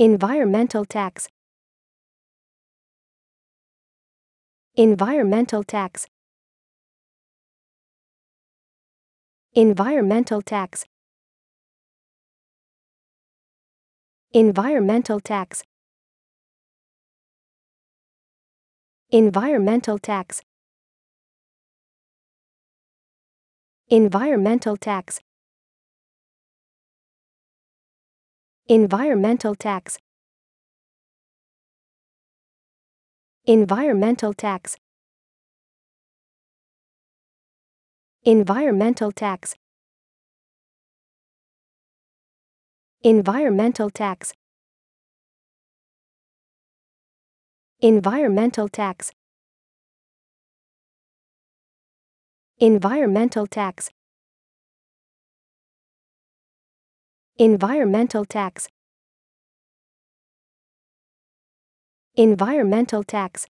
Environmental tax Environmental tax Environmental tax Environmental tax Environmental tax Environmental tax Environmental tax Environmental tax Environmental tax Environmental tax Environmental tax Environmental tax Environmental tax Environmental tax